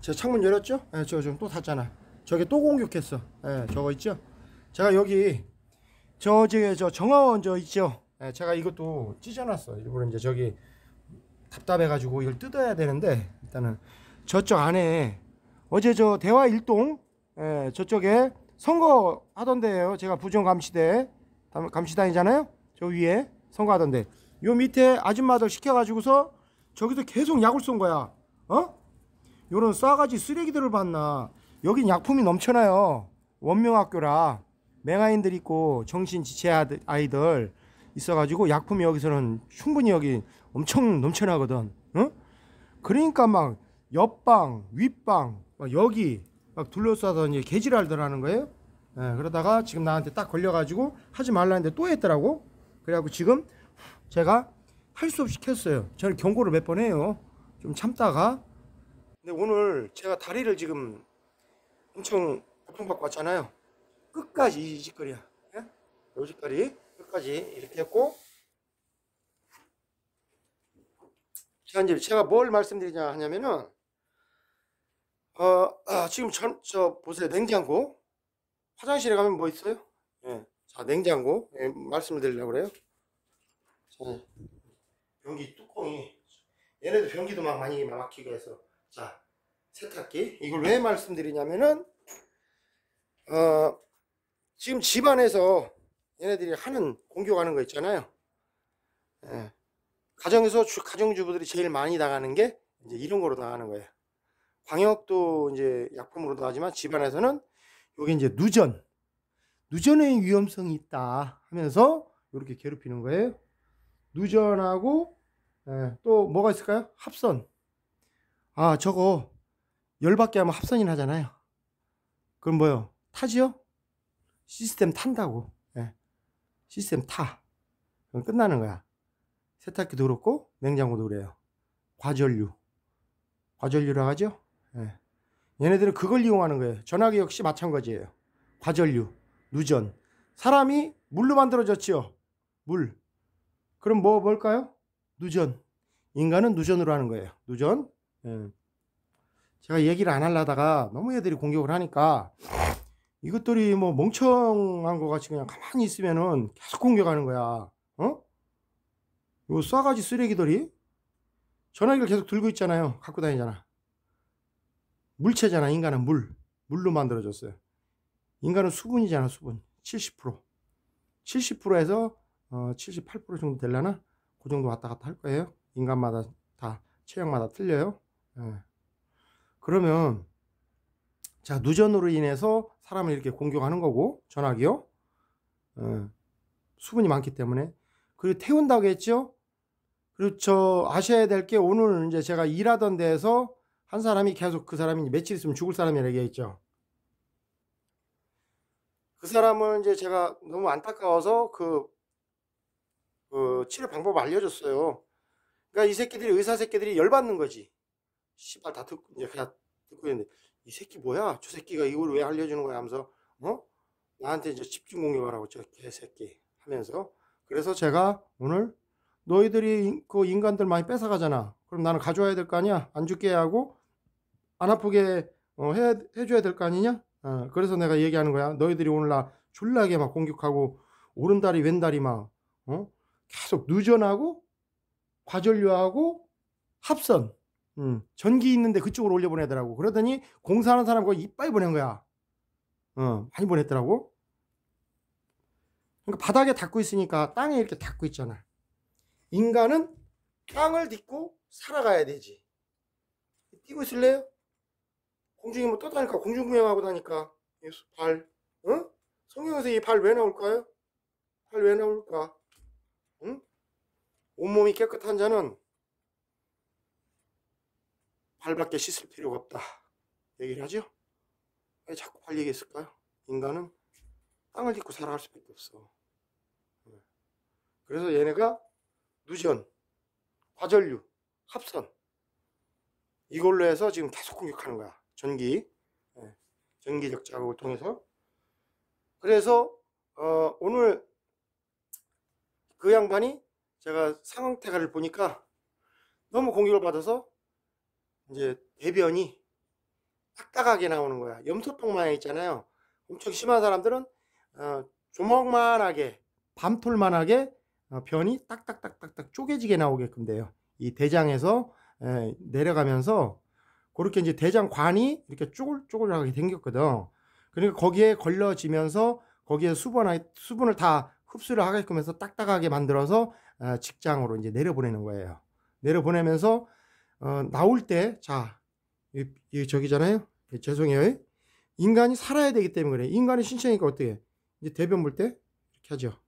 제 창문 열었죠? 예, 저 지금 또닫잖아 저게 또 공격했어. 예, 저거 있죠? 제가 여기 저저저 정화원 저 있죠? 예, 제가 이것도 찢어놨어. 일부러 이제 저기 답답해가지고 이걸 뜯어야 되는데 일단은 저쪽 안에 어제 저 대화 1동 예, 저쪽에 선거 하던데요. 제가 부정 감시대 감시단이잖아요. 저 위에 선거 하던데 요 밑에 아줌마들 시켜가지고서 저기서 계속 약을 쏜 거야. 어? 요런 싸가지 쓰레기들을 봤나 여긴 약품이 넘쳐나요 원명학교라 맹아인들 있고 정신 지체 아이들 있어가지고 약품이 여기서는 충분히 여기 엄청 넘쳐나거든 응? 그러니까 막 옆방 윗방 막 여기 막 둘러싸서 이제 개지랄들 하는 거예요 예, 그러다가 지금 나한테 딱 걸려가지고 하지 말라 는데또 했더라고 그래갖고 지금 제가 할 수 없이 켰어요 저는 경고를 몇 번 해요 좀 참다가 근데 오늘 제가 다리를 지금 엄청 고통받고 왔잖아요. 끝까지 이 짓거리야. 예? 요 짓거리 끝까지 이렇게 했고 제가 이제 제가 뭘 말씀드리냐 하냐면은 어, 아, 지금 저, 저, 보세요 냉장고 화장실에 가면 뭐 있어요? 예. 자 냉장고 예, 말씀을 드리려고 그래요. 자, 변기 뚜껑이 얘네도 변기도 막 많이 막히게 해서 자, 세탁기. 이걸 왜 말씀드리냐면은, 어, 지금 집안에서 얘네들이 하는, 공격하는 거 있잖아요. 예. 가정에서 주, 가정주부들이 제일 많이 당하는 게 이제 이런 거로 당하는 거예요. 광역도 이제 약품으로 도하지만 집안에서는 요게 이제 누전. 누전의 위험성이 있다 하면서 이렇게 괴롭히는 거예요. 누전하고 예, 또 뭐가 있을까요? 합선. 아, 저거 열받게 하면 합선인 하잖아요. 그럼 뭐요? 타지요? 시스템 탄다고. 예. 시스템 타. 그럼 끝나는 거야. 세탁기도 그렇고 냉장고도 그래요. 과전류. 과전류라고 하죠? 예. 얘네들은 그걸 이용하는 거예요. 전화기 역시 마찬가지예요. 과전류, 누전. 사람이 물로 만들어졌지요. 물. 그럼 뭐 뭘까요? 누전. 인간은 누전으로 하는 거예요. 누전, 예. 제가 얘기를 안 하려다가 너무 애들이 공격을 하니까 이것들이 뭐 멍청한 것 같이 그냥 가만히 있으면은 계속 공격하는 거야. 어? 요 싸가지 쓰레기들이 전화기를 계속 들고 있잖아요. 갖고 다니잖아. 물체잖아. 인간은 물. 물로 만들어졌어요. 인간은 수분이잖아. 수분. 70%. 70%에서 어, 78% 정도 될려나그 정도 왔다 갔다 할 거예요. 인간마다 다 체형마다 틀려요. 예. 그러면 자 누전으로 인해서 사람을 이렇게 공격하는 거고 전화기요. 예. 수분이 많기 때문에 그리고 태운다고 했죠. 그렇죠. 아셔야 될 게 오늘 이제 제가 일하던 데에서 한 사람이 계속 그 사람이 며칠 있으면 죽을 사람이라고 얘기했죠. 그 사람은 이제 제가 너무 안타까워서 그, 그 치료 방법 알려줬어요. 그러니까 이 새끼들이 의사 새끼들이 열받는 거지. 씨발 다 듣고 이제 예. 그냥 듣고 있는데 이 새끼 뭐야? 저 새끼가 이걸 왜 알려주는 거야? 하면서 어? 나한테 이제 집중 공격하라고 저 개새끼 하면서 그래서 제가 오늘 너희들이 그 인간들 많이 뺏어가잖아. 그럼 나는 가져와야 될 거 아니야? 안 줄게 하고 안 아프게 어, 해, 해줘야 될 거 아니냐? 어, 그래서 내가 얘기하는 거야. 너희들이 오늘 나 졸라게 막 공격하고 오른다리 왼다리 막 어? 계속 누전하고 과전류하고 합선 음, 전기 있는데 그쪽으로 올려보내더라고. 그러더니 공사하는 사람 거의 이빨 보낸 거야. 어, 많이 보냈더라고. 그러니까 바닥에 닿고 있으니까 땅에 이렇게 닿고 있잖아. 인간은 땅을 딛고 살아가야 되지. 뛰고 있을래요? 공중에 뭐 떠다니까 공중부양하고 다니까 발, 응? 성경에서 이 발 왜 나올까요? 발 왜 나올까? 응? 온몸이 깨끗한 자는 발밖에 씻을 필요가 없다 얘기를 하죠 왜 자꾸 할 얘기했을까요 인간은 땅을 딛고 살아갈 수밖에 없어 네. 그래서 얘네가 누전 과전류 합선 이걸로 해서 지금 계속 공격하는 거야 전기 네. 전기적 작업을 통해서 그래서 어, 오늘 그 양반이 제가 상황태가를 보니까 너무 공격을 받아서 이제 대변이 딱딱하게 나오는 거야. 염소통 마냥 있잖아요. 엄청 심한 사람들은 어, 조목만하게 밤톨만하게 어, 변이 딱딱딱딱딱 쪼개지게 나오게끔 돼요. 이 대장에서 에, 내려가면서 그렇게 이제 대장관이 이렇게 쪼글쪼글하게 생겼거든. 그러니까 거기에 걸러지면서 거기에 수분, 수분을 다 흡수를 하게끔 해서 딱딱하게 만들어서 어, 직장으로 이제 내려보내는 거예요. 내려보내면서 어, 나올 때, 자, 이, 이 저기잖아요. 예, 죄송해요. 인간이 살아야 되기 때문에 그래 인간의 신체니까 어떻게 이제 대변 볼 때 이렇게 하죠.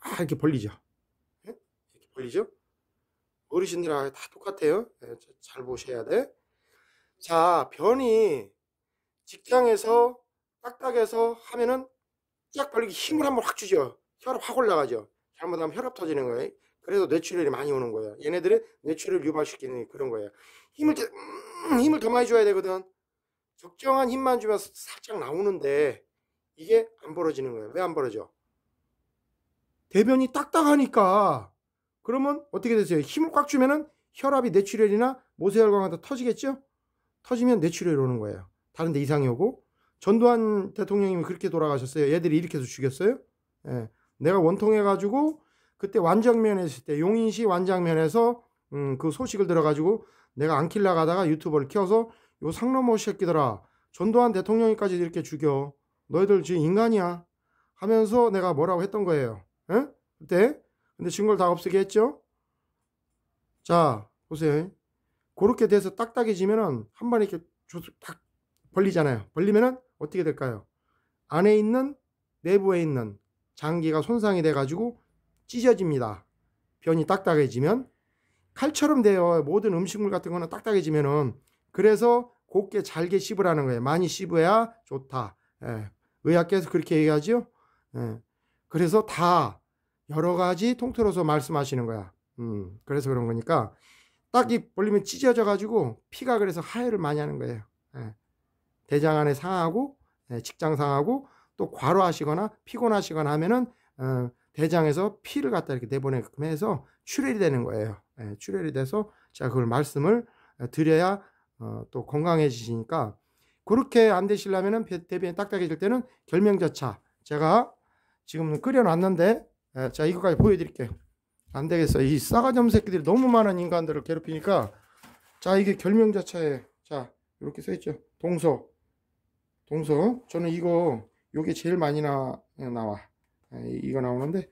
아, 이렇게 벌리죠. 예? 이렇게 벌리죠. 어르신들다 똑같아요. 예, 잘 보셔야 돼. 자, 변이 직장에서 딱딱해서 하면은 쫙 벌리기 힘을 한번 확 주죠. 혈압 확 올라가죠. 잘못하면 혈압 터지는 거예요. 그래도 뇌출혈이 많이 오는 거예요 얘네들은 뇌출혈 유발시키는 그런 거예요 힘을 음, 힘을 더 많이 줘야 되거든. 적정한 힘만 주면 살짝 나오는데 이게 안 벌어지는 거예요왜 안 벌어져? 대변이 딱딱하니까. 그러면 어떻게 되세요? 힘을 꽉 주면은 혈압이 뇌출혈이나 모세혈관한다 터지겠죠? 터지면 뇌출혈이 오는 거예요. 다른데 이상이 오고 전두환 대통령님이 그렇게 돌아가셨어요. 얘들이 이렇게 해서 죽였어요. 예. 내가 원통해가지고 그때 완장면 에있을때 용인시 완장면에서 음, 그 소식을 들어가지고 내가 안 킬라 가다가 유튜버를 켜서 요상놈 옷이 새끼더라 전두환 대통령이까지 이렇게 죽여 너희들 지금 인간이야 하면서 내가 뭐라고 했던 거예요 에? 그때 근데 증거를 다 없애게 했죠 자 보세요 그렇게 돼서 딱딱해지면은 한 번에 이렇게 딱 벌리잖아요 벌리면은 어떻게 될까요 안에 있는 내부에 있는 장기가 손상이 돼 가지고 찢어집니다. 변이 딱딱해지면 칼처럼 되어 모든 음식물 같은 거는 딱딱해지면은 그래서 곱게 잘게 씹으라는 거예요. 많이 씹어야 좋다. 예. 의학계에서 그렇게 얘기하지요. 예. 그래서 다 여러 가지 통틀어서 말씀하시는 거야. 음, 그래서 그런 거니까 딱이 벌리면 찢어져 가지고 피가 그래서 하혈을 많이 하는 거예요. 예. 대장 안에 상하고 예, 직장 상하고 또 과로하시거나 피곤하시거나 하면은 어, 대장에서 피를 갖다 이렇게 내보내게끔 해서 출혈이 되는 거예요. 예, 출혈이 돼서 제가 그걸 말씀을 어, 드려야 어, 또 건강해지시니까 그렇게 안되시려면 대변이 딱딱해질 때는 결명자차 제가 지금 끓여놨는데 예, 자 이거까지 보여드릴게요. 안 되겠어. 이 싸가점 새끼들이 너무 많은 인간들을 괴롭히니까 자 이게 결명자차에자 이렇게 써있죠. 동서 동서 저는 이거 요게 제일 많이 나, 나와 아, 이거 나오는데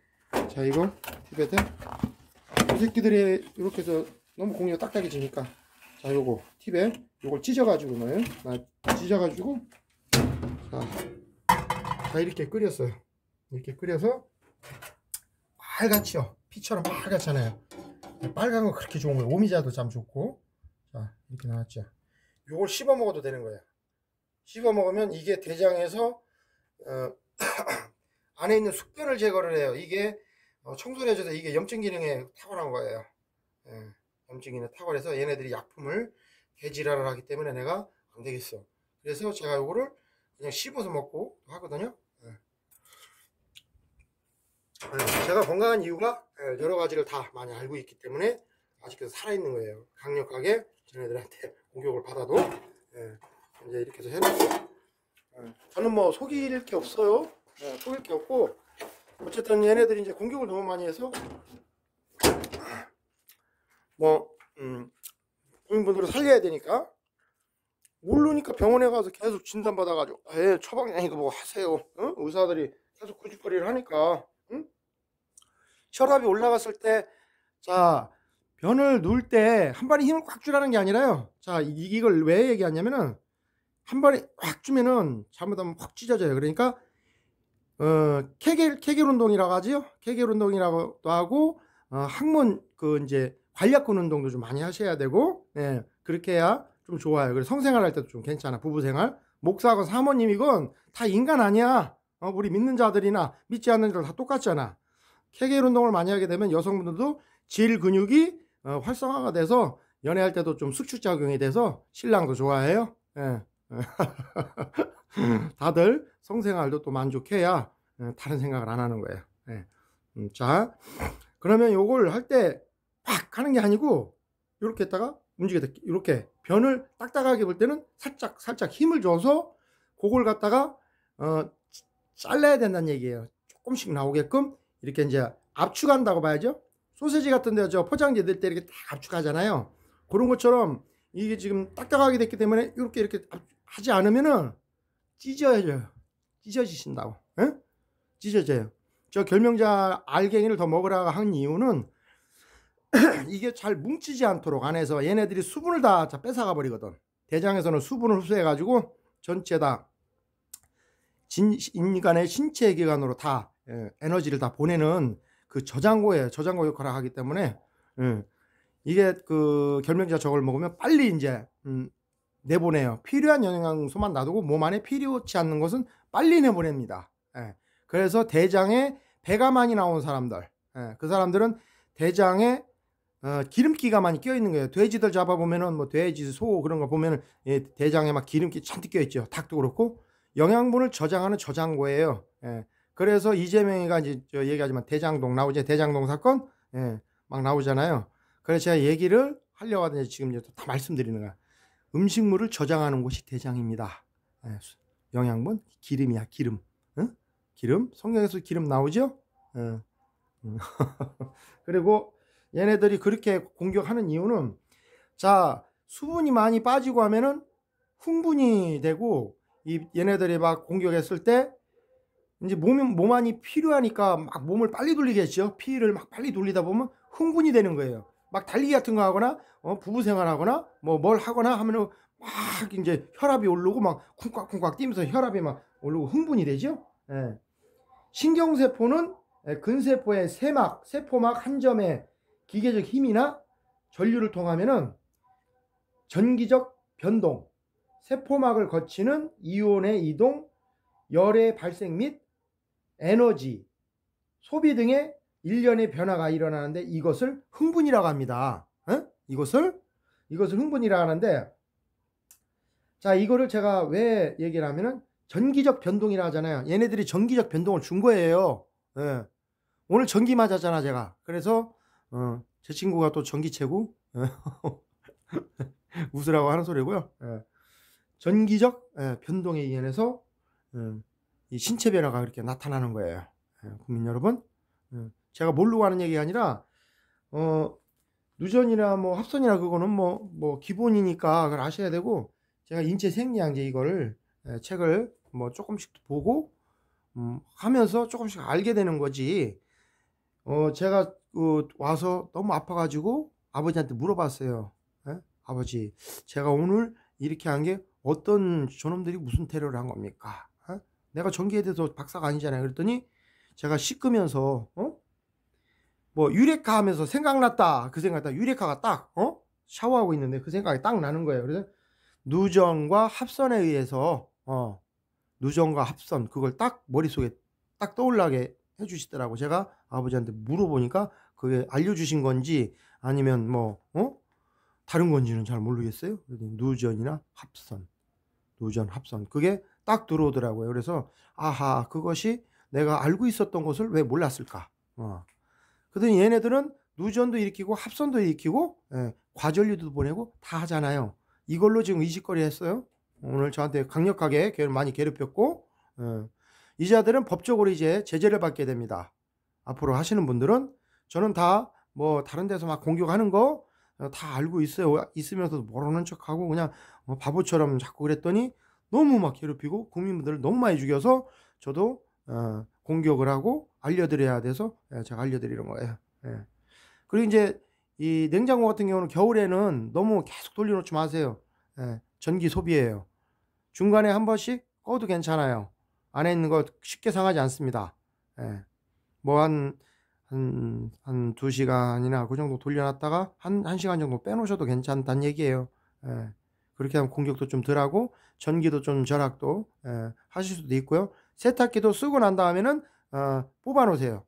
자 이거 티베트 이 새끼들이 이렇게 해서 너무 공이 딱딱해지니까 자 요거 티벳 요걸 찢어가지고 넣어요 나 찢어가지고 자, 자 이렇게 끓였어요 이렇게 끓여서 빨갛죠 피처럼 빨갛잖아요 빨간 거 그렇게 좋은 거예요 오미자도 참 좋고 자 이렇게 나왔죠 요걸 씹어 먹어도 되는 거예요 씹어 먹으면 이게 대장에서 어, 안에 있는 숙변을 제거를 해요. 이게 어, 청소를 해줘서 이게 염증 기능에 탁월한 거예요. 예, 염증 기능에 탁월해서 얘네들이 약품을 개질환을 하기 때문에 내가 안 되겠어. 그래서 제가 이거를 그냥 씹어서 먹고 하거든요. 예. 예, 제가 건강한 이유가 예, 여러 가지를 다 많이 알고 있기 때문에 아직도 살아있는 거예요. 강력하게 쟤네들한테 공격을 받아도 이제 이렇게 해서 해놓고 저는 뭐 속일 게 없어요. 예, 속일 게 없고 어쨌든 얘네들이 이제 공격을 너무 많이 해서 뭐 음, 국민분들을 살려야 되니까 모르니까 병원에 가서 계속 진단받아가지고 에 아, 처방약이고 뭐 하세요 응? 의사들이 계속 꾸짖거리를 하니까 응? 혈압이 올라갔을 때 자 변을 놓을 때한 발에 힘을 꽉 주라는 게 아니라요 자 이걸 왜 얘기하냐면은 한 발에 확 주면은 잘못하면 확 찢어져요 그러니까 어, 케겔, 케겔 운동이라고 하지요? 케겔 운동이라고 도 하고, 어, 학문, 그, 이제, 관략근 운동도 좀 많이 하셔야 되고, 예, 그렇게 해야 좀 좋아요. 그래서 성생활 할 때도 좀 괜찮아. 부부생활. 목사건 사모님이건 다 인간 아니야. 어, 우리 믿는 자들이나 믿지 않는 자들 다 똑같잖아. 케겔 운동을 많이 하게 되면 여성분들도 질 근육이 어, 활성화가 돼서 연애할 때도 좀 숙축작용이 돼서 신랑도 좋아해요. 예. 음. 다들 성생활도 또 만족해야 예, 다른 생각을 안 하는 거예요. 예. 음, 자, 그러면 요걸 할 때확 하는 게 아니고 이렇게 했다가 움직여다 이렇게 변을 딱딱하게 볼 때는 살짝 살짝 힘을 줘서 그걸 갖다가 어, 잘라야 된다는 얘기예요. 조금씩 나오게끔 이렇게 이제 압축한다고 봐야죠. 소세지 같은 데저포장지 넣을 때 이렇게 딱 압축하잖아요. 그런 것처럼 이게 지금 딱딱하게 됐기 때문에 이렇게 이렇게 하지 않으면은 찢어져요. 찢어지신다고. 에? 예? 찢어져요. 저 결명자 알갱이를 더 먹으라고 한 이유는 이게 잘 뭉치지 않도록 안에서 얘네들이 수분을 다 뺏어가 버리거든. 대장에서는 수분을 흡수해가지고 전체 다 진, 인간의 신체 기관으로 다 예, 에너지를 다 보내는 그 저장고에 저장고 역할을 하기 때문에 예, 이게 그 결명자 저걸 먹으면 빨리 이제 음, 내보내요. 필요한 영양소만 놔두고 몸 안에 필요치 않는 것은 빨리 내보냅니다. 예. 그래서 대장에 배가 많이 나온 사람들, 예. 그 사람들은 대장에 어, 기름기가 많이 껴있는 거예요. 돼지들 잡아보면은 뭐 돼지, 소 그런 거 보면은 예, 대장에 막 기름기 잔뜩 껴있죠. 닭도 그렇고 영양분을 저장하는 저장고예요. 예. 그래서 이재명이가 이제 저 얘기하지만 대장동 나오죠. 대장동 사건 예, 막 나오잖아요. 그래서 제가 얘기를 하려고 하더니 지금 이제 다 말씀드리는 거야. 음식물을 저장하는 곳이 대장입니다. 예, 영양분 기름이야 기름. 응? 기름 성경에서 기름 나오죠? 응. 예. 음. 그리고 얘네들이 그렇게 공격하는 이유는 자 수분이 많이 빠지고 하면은 흥분이 되고 이 얘네들이 막 공격했을 때 이제 몸이 몸안이 필요하니까 막 몸을 빨리 돌리겠죠. 피를 막 빨리 돌리다 보면 흥분이 되는 거예요. 막 달리기 같은 거 하거나 어, 부부 생활하거나 뭐 뭘 하거나 하면은 막 이제 혈압이 오르고 막 쿵꽉쿵꽉 뛰면서 혈압이 막 오르고 흥분이 되죠. 예. 신경세포는 예, 근세포의 세막, 세포막 한점에 기계적 힘이나 전류를 통하면은 전기적 변동, 세포막을 거치는 이온의 이동, 열의 발생 및 에너지, 소비 등의 일련의 변화가 일어나는데 이것을 흥분이라고 합니다. 어? 이것을 이것을 흥분이라 하는데 자 이거를 제가 왜 얘기를 하면은 전기적 변동이라 하잖아요. 얘네들이 전기적 변동을 준 거예요. 예. 오늘 전기 맞았잖아 제가. 그래서 어, 제 친구가 또 전기채고 예. 웃으라고 하는 소리고요. 예. 전기적 예, 변동에 의해서 음, 이 신체 변화가 이렇게 나타나는 거예요. 예, 국민 여러분. 음, 제가 모르고 하는 얘기가 아니라 어 누전이나 뭐 합선이나 그거는 뭐뭐 뭐 기본이니까 그걸 아셔야 되고 제가 인체 생리학제 이거를 예, 책을 뭐 조금씩 보고 음, 하면서 조금씩 알게 되는 거지 어 제가 어, 와서 너무 아파가지고 아버지한테 물어봤어요 에? 예? 아버지 제가 오늘 이렇게 한 게 어떤 저놈들이 무슨 테러를 한 겁니까 에? 예? 내가 전기에 대해서 박사가 아니잖아요 그랬더니 제가 씻으면서 어? 뭐 유레카 하면서 생각났다 그 생각났다 유레카가 딱 어? 샤워하고 있는데 그 생각이 딱 나는 거예요 그래서 누전과 합선에 의해서 어 누전과 합선 그걸 딱 머릿속에 딱 떠올라게 해주시더라고 제가 아버지한테 물어보니까 그게 알려주신 건지 아니면 뭐 어? 다른 건지는 잘 모르겠어요 누전이나 합선 누전 합선 그게 딱 들어오더라고요 그래서 아하 그것이 내가 알고 있었던 것을 왜 몰랐을까 어. 그랬더니 얘네들은 누전도 일으키고 합선도 일으키고 예, 과전류도 보내고 다 하잖아요. 이걸로 지금 이식거리 했어요. 오늘 저한테 강력하게 많이 괴롭혔고 예, 이자들은 법적으로 이제 제재를 받게 됩니다. 앞으로 하시는 분들은 저는 다 뭐 다른 데서 막 공격하는 거다 어, 알고 있어요. 있으면서도 모르는 척하고 그냥 어, 바보처럼 자꾸 그랬더니 너무 막 괴롭히고 국민분들을 너무 많이 죽여서 저도 어, 공격을 하고 알려드려야 돼서 예, 제가 알려드리는 거예요. 예. 그리고 이제 이 냉장고 같은 경우는 겨울에는 너무 계속 돌려놓지 마세요. 예, 전기 소비예요. 중간에 한 번씩 꺼도 괜찮아요. 안에 있는 거 쉽게 상하지 않습니다. 뭐한 한, 한 2시간이나 그 정도 돌려놨다가 한, 1시간 정도 빼놓으셔도 괜찮단 얘기예요. 예, 그렇게 하면 공격도 좀 덜하고, 전기도 좀 절약도, 예, 하실 수도 있고요. 세탁기도 쓰고 난 다음에는 어, 뽑아놓으세요.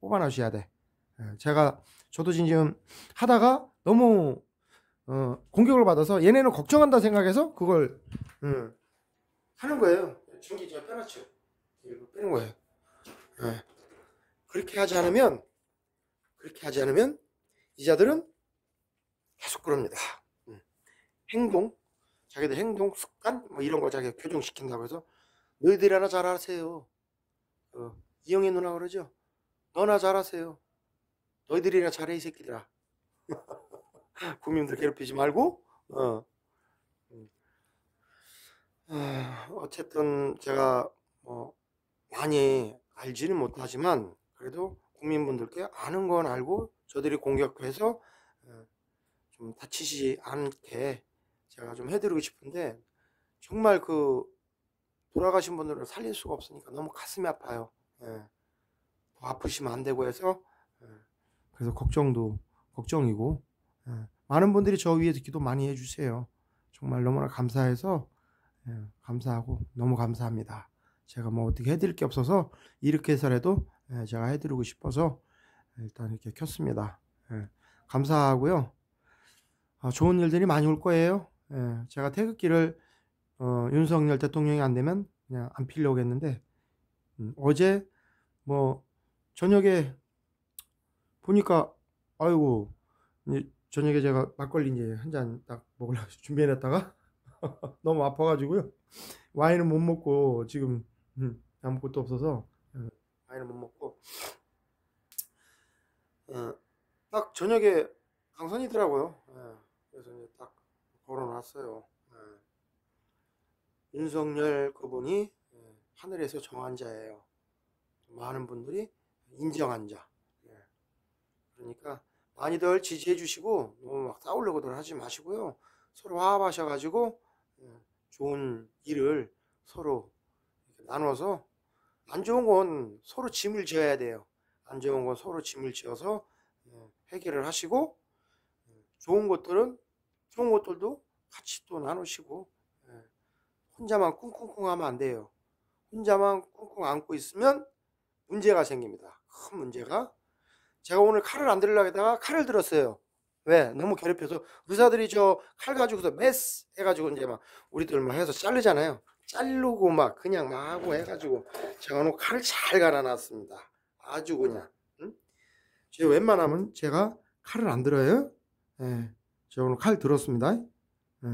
뽑아놓으셔야 돼. 예, 제가 저도 지금 하다가 너무 어, 공격을 받아서 얘네는 걱정한다 생각해서 그걸 음, 하는 거예요. 중기 제가 빼놨죠. 일부 빼는 거예요. 네. 그렇게 하지 않으면 그렇게 하지 않으면 이자들은 계속 그럽니다. 음. 행동, 자기들 행동, 습관 뭐 이런 거 자기 교정시킨다고 해서 너희들이 하나 잘하세요. 어. 이영애 누나 그러죠? 너나 잘하세요. 너희들이나 잘해 이 새끼들아. 국민들 괴롭히지 말고 어. 음. 아, 어쨌든 제가 뭐 많이 알지는 못하지만 그래도 국민분들께 아는 건 알고 저들이 공격해서 어, 좀 다치지 않게 제가 좀 해드리고 싶은데 정말 그 돌아가신 분들을 살릴 수가 없으니까 너무 가슴이 아파요. 예. 더 아프시면 안 되고 해서 예. 그래서 걱정도 걱정이고 예. 많은 분들이 저 위에 듣기도 많이 해주세요. 정말 너무나 감사해서 감사하고 너무 감사합니다. 제가 뭐 어떻게 해드릴 게 없어서 이렇게 해서라도 제가 해드리고 싶어서 일단 이렇게 켰습니다. 감사하고요. 아, 좋은 일들이 많이 올 거예요. 제가 태극기를 어, 윤석열 대통령이 안 되면 그냥 안 필려고 했는데 음, 어제 뭐 저녁에 보니까 아이고 저녁에 제가 막걸리 이제 한 잔 딱 먹으려고 준비해놨다가 너무 아파가지고요 와인은못 먹고 지금 음, 아무것도 없어서 예, 와인은못 먹고 예, 딱 저녁에 강선이더라고요 예, 그래서 이제 딱 걸어놨어요 윤석열 그분이 하늘에서 정한 자예요. 많은 분들이 인정한 자. 예. 그러니까 많이들 지지해 주시고 너무 막 싸우려고들 하지 마시고요. 서로 화합하셔가지고 예, 좋은 일을 서로 나눠서 안 좋은 건 서로 짐을 지어야 돼요. 안 좋은 건 서로 짐을 지어서 예, 해결을 하시고 좋은 것들은 좋은 것들도 같이 또 나누시고 혼자만 쿵쿵쿵 하면 안 돼요. 혼자만 꽁꽁 안고 있으면 문제가 생깁니다. 큰 문제가. 제가 오늘 칼을 안 들으려고 했다가 칼을 들었어요. 왜? 너무 괴롭혀서 의사들이 저 칼 가지고서 메스 해가지고 이제 막 우리들 막 해서 자르잖아요. 자르고 막 그냥 막 하고 해가지고 제가 오늘 칼을 잘 갈아놨습니다. 아주 그냥. 응? 제가 웬만하면 제가 칼을 안 들어요. 예. 제가 오늘 칼 들었습니다. 예.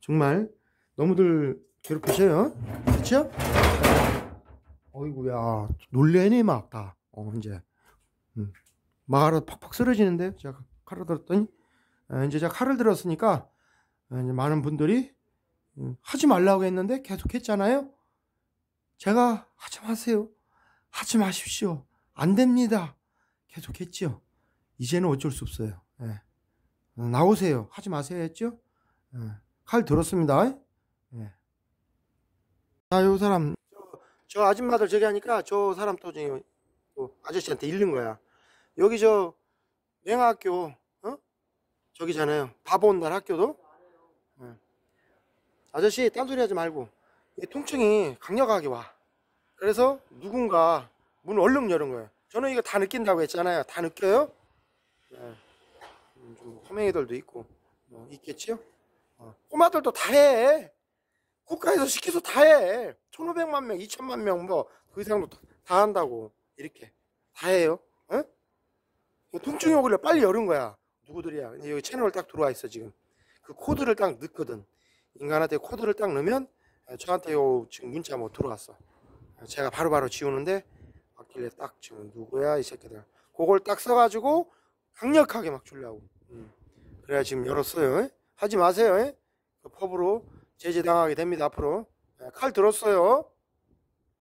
정말 너무들 괴롭히셔요 끝이 어이구야 놀래네 막다어 이제 음. 마루 팍팍 쓰러지는데 제가 칼을 들었더니 에, 이제 제가 칼을 들었으니까 에, 이제 많은 분들이 음, 하지 말라고 했는데 계속 했잖아요 제가 하지 마세요 하지 마십시오 안 됩니다 계속 했지 이제는 어쩔 수 없어요 에. 예. 나오세요 하지 마세요 했죠 예. 칼 들었습니다 아요 사람 저 아줌마들 저기 하니까 저 사람 또 저기 또 아저씨한테 잃는 거야. 여기 저 맹학교 어? 저기잖아요. 바보 온날 학교도. 아저씨 딴소리 하지 말고 이 통증이 강력하게 와. 그래서 누군가 문 얼른 열은 거예요. 저는 이거 다 느낀다고 했잖아요. 다 느껴요? 네. 좀 호맹이들도 뭐 있고 뭐있겠죠 어. 꼬마들도 다 해. 국가에서 시키서 다 해. 1,500만 명, 2 0 0 0만 명, 뭐, 그 이상도 다 한다고. 이렇게. 다 해요. 어? 통증이 오길래 빨리 열은 거야. 누구들이야. 이 여기 채널 딱 들어와 있어, 지금. 그 코드를 딱 넣거든. 인간한테 코드를 딱 넣으면, 아, 저한테 요, 지금 문자 뭐 들어왔어. 아, 제가 바로바로 바로 지우는데, 왔길래 딱 지금 누구야, 이 새끼들. 그걸 딱 써가지고, 강력하게 막 주려고. 음. 그래야 지금 열었어요. 에? 하지 마세요. 그 펍으로. 제재당하게 됩니다. 앞으로 네, 칼 들었어요.